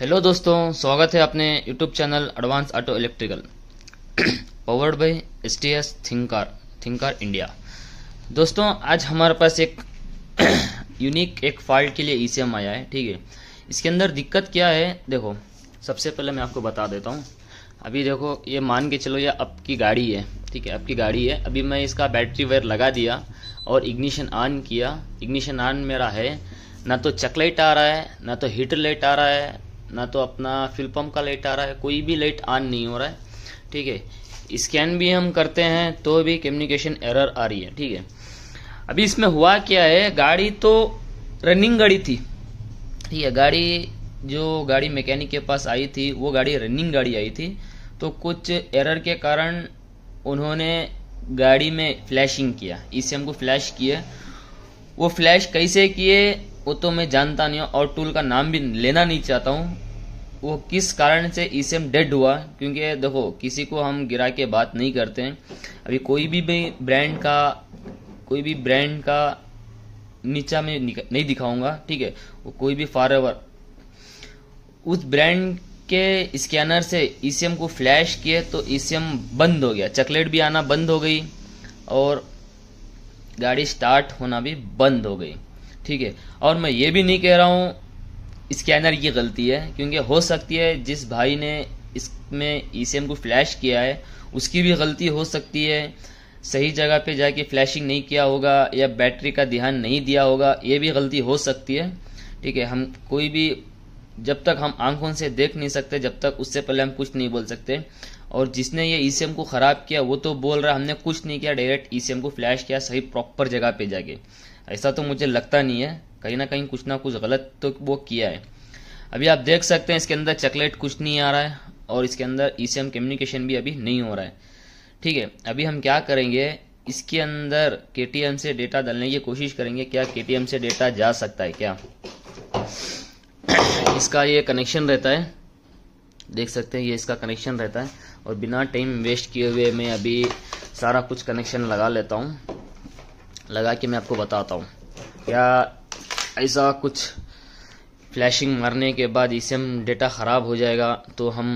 hello दोस्तों स्वागत है अपने YouTube channel advance auto electrical powered by S T S Thinkcar Thinkcar India दोस्तों आज हमारे पास एक यूनिक एक फॉल्ट के लिए ईसीएम e आया है ठीक है इसके अंदर दिक्कत क्या है देखो सबसे पहले मैं आपको बता देता हूँ अभी देखो ये मान के चलो ये आपकी गाड़ी है ठीक है आपकी गाड़ी है अभी मैं इसका बैटरी वायर लगा दिया और इग्निशन ऑन किया इग्निशन ऑन मेरा है ना तो चकलाइट आ रहा है ना तो हीटर लाइट आ रहा है ना तो अपना फिल्पम का लाइट आ रहा है कोई भी लाइट ऑन नहीं हो रहा है ठीक है स्कैन भी हम करते हैं तो भी कम्युनिकेशन एरर आ रही है ठीक है अभी इसमें हुआ क्या है गाड़ी तो रनिंग गाड़ी थी ठीक है गाड़ी जो गाड़ी मैकेनिक के पास आई थी वो गाड़ी रनिंग गाड़ी आई थी तो कुछ एरर के कारण उन्होंने गाड़ी में फ्लैशिंग किया इससे हमको फ्लैश किया वो फ्लैश कैसे किए वो तो मैं जानता नहीं हूँ और टूल का नाम भी लेना नहीं चाहता हूँ वो किस कारण से ईसीएम डेड हुआ क्योंकि देखो किसी को हम गिरा के बात नहीं करते हैं अभी कोई भी ब्रांड का कोई भी ब्रांड का नीचा में नहीं दिखाऊंगा ठीक है वो कोई भी एवर उस ब्रांड के स्कैनर से ई को फ्लैश किए तो ई बंद हो गया चॉकलेट भी आना बंद हो गई और गाड़ी स्टार्ट होना भी बंद हो गई ठीक है और मैं ये भी नहीं कह रहा हूँ स्कैनर की गलती है क्योंकि हो सकती है जिस भाई ने इसमें ई e को फ्लैश किया है उसकी भी गलती हो सकती है सही जगह पे जाके फ्लैशिंग नहीं किया होगा या बैटरी का ध्यान नहीं दिया होगा ये भी गलती हो सकती है ठीक है हम कोई भी जब तक हम आंखों से देख नहीं सकते जब तक उससे पहले हम कुछ नहीं बोल सकते और जिसने ये ई e को ख़राब किया वो तो बोल रहा हमने कुछ नहीं किया डायरेक्ट ई e को फ्लैश किया सही प्रॉपर जगह पे जाके ऐसा तो मुझे लगता नहीं है कहीं ना कहीं कुछ ना कुछ गलत तो वो किया है अभी आप देख सकते हैं इसके अंदर चॉकलेट कुछ नहीं आ रहा है और इसके अंदर ई कम्युनिकेशन भी अभी नहीं हो रहा है ठीक है अभी हम क्या करेंगे इसके अंदर के से डेटा डालने की कोशिश करेंगे क्या के से डेटा जा सकता है क्या इसका ये कनेक्शन रहता है देख सकते हैं ये इसका कनेक्शन रहता है और बिना टाइम वेस्ट किए हुए मैं अभी सारा कुछ कनेक्शन लगा लेता हूँ लगा के मैं आपको बताता हूँ क्या ऐसा कुछ फ्लैशिंग मारने के बाद ई डेटा ख़राब हो जाएगा तो हम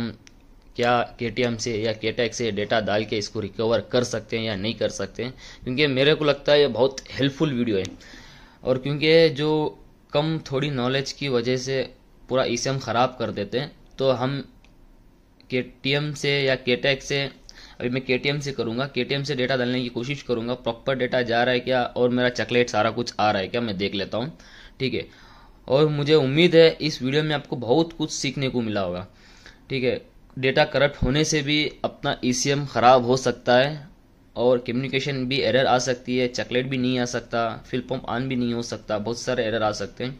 क्या के से या के से डेटा डाल के इसको रिकवर कर सकते हैं या नहीं कर सकते हैं क्योंकि मेरे को लगता है ये बहुत हेल्पफुल वीडियो है और क्योंकि जो कम थोड़ी नॉलेज की वजह से पूरा ई ख़राब कर देते हैं तो हम के से या के से अभी मैं के से करूँगा के से डेटा डालने की कोशिश करूँगा प्रॉपर डेटा जा रहा है क्या और मेरा चॉकलेट सारा कुछ आ रहा है क्या मैं देख लेता हूँ ठीक है और मुझे उम्मीद है इस वीडियो में आपको बहुत कुछ सीखने को मिला होगा ठीक है डेटा करप्ट होने से भी अपना ई e ख़राब हो सकता है और कम्युनिकेशन भी एरर आ सकती है चॉकलेट भी नहीं आ सकता फिल पम्प ऑन भी नहीं हो सकता बहुत सारे एरर आ सकते हैं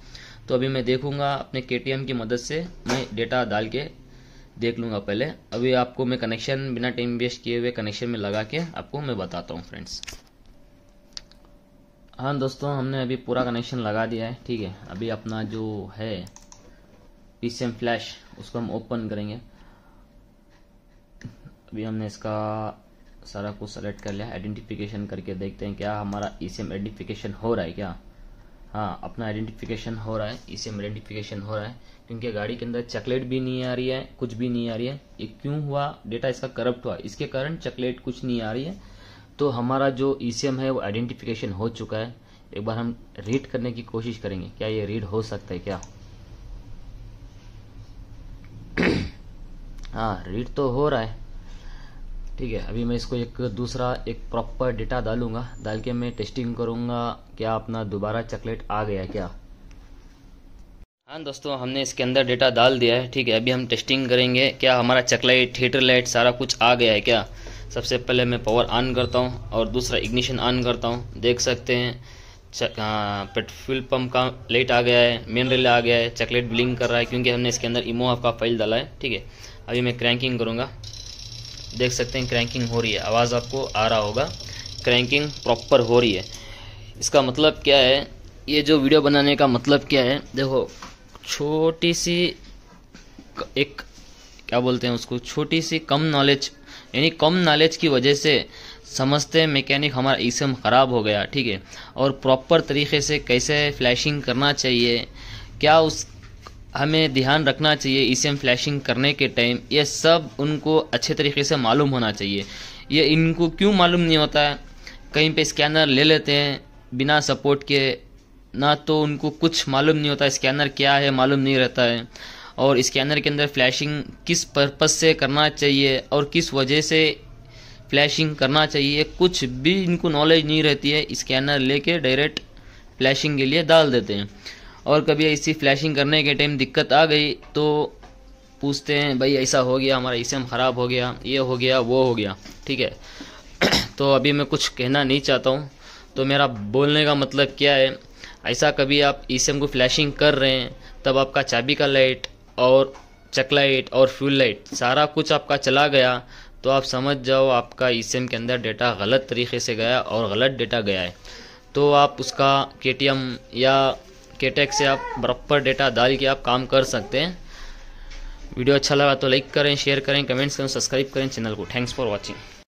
तो अभी मैं देखूंगा अपने के की मदद से मैं डेटा डाल के देख लूंगा पहले अभी आपको मैं कनेक्शन बिना टाइम वेस्ट किए हुए कनेक्शन में लगा के आपको मैं बताता हूँ फ्रेंड्स हाँ दोस्तों हमने अभी पूरा कनेक्शन लगा दिया है ठीक है अभी अपना जो है पी फ्लैश उसको हम ओपन करेंगे अभी हमने इसका सारा कुछ सेलेक्ट कर लिया आइडेंटिफिकेशन करके देखते हैं क्या हमारा ई e सी हो रहा है क्या हाँ अपना आइडेंटिफिकेशन हो रहा है इसे आइडेंटिफिकेशन हो रहा है क्योंकि गाड़ी के अंदर चॉकलेट भी नहीं आ रही है कुछ भी नहीं आ रही है ये क्यों हुआ डेटा इसका करप्ट हुआ इसके कारण चॉकलेट कुछ नहीं आ रही है तो हमारा जो ईसीएम है वो आइडेंटिफिकेशन हो चुका है एक बार हम रीड करने की कोशिश करेंगे क्या ये रीड हो सकता है क्या हाँ रीड तो हो रहा है ठीक है अभी मैं इसको एक दूसरा एक प्रॉपर डेटा डालूंगा डाल के मैं टेस्टिंग करूंगा क्या अपना दोबारा चॉकलेट आ गया क्या हाँ दोस्तों हमने इसके अंदर डेटा डाल दिया है ठीक है अभी हम टेस्टिंग करेंगे क्या हमारा चकलाइट थिएटर लाइट सारा कुछ आ गया है क्या सबसे पहले मैं पावर ऑन करता हूँ और दूसरा इग्निशन ऑन करता हूँ देख सकते हैं पेट्रोल पंप का लाइट आ गया है मेन रेल आ गया है चकलेट ब्लिंक कर रहा है क्योंकि हमने इसके अंदर इमो e का फाइल डाला है ठीक है अभी मैं क्रैंकिंग करूँगा देख सकते हैं क्रैंकिंग हो रही है आवाज़ आपको आ रहा होगा क्रैंकिंग प्रॉपर हो रही है इसका मतलब क्या है ये जो वीडियो बनाने का मतलब क्या है देखो छोटी सी एक क्या बोलते हैं उसको छोटी सी कम नॉलेज यानी कम नॉलेज की वजह से समझते मैकेनिक हमारा ई ख़राब हो गया ठीक है और प्रॉपर तरीके से कैसे फ्लैशिंग करना चाहिए क्या उस हमें ध्यान रखना चाहिए ई e फ्लैशिंग करने के टाइम ये सब उनको अच्छे तरीके से मालूम होना चाहिए ये इनको क्यों मालूम नहीं होता है कहीं पे स्कैनर ले लेते हैं बिना सपोर्ट के ना तो उनको कुछ मालूम नहीं होता स्कैनर क्या है मालूम नहीं रहता है और स्कैनर के अंदर फ्लैशिंग किस पर्पज़ से करना चाहिए और किस वजह से फ्लैशिंग करना चाहिए कुछ भी इनको नॉलेज नहीं रहती है स्कैनर लेके डायरेक्ट फ्लैशिंग के लिए डाल देते हैं और कभी ऐसी फ्लैशिंग करने के टाइम दिक्कत आ गई तो पूछते हैं भाई ऐसा हो गया हमारा ई e ख़राब हो गया ये हो गया वो हो गया ठीक है तो अभी मैं कुछ कहना नहीं चाहता हूँ तो मेरा बोलने का मतलब क्या है ऐसा कभी आप ई e को फ्लैशिंग कर रहे हैं तब आपका चाबी का लाइट और चक लाइट और फ्यूल लाइट सारा कुछ आपका चला गया तो आप समझ जाओ आपका ई e के अंदर डेटा गलत तरीके से गया और गलत डेटा गया है तो आप उसका के या केटेक से आप प्रॉपर डेटा डाल के आप काम कर सकते हैं वीडियो अच्छा लगा तो लाइक करें शेयर करें कमेंट्स करें सब्सक्राइब करें चैनल को थैंक्स फॉर वॉचिंग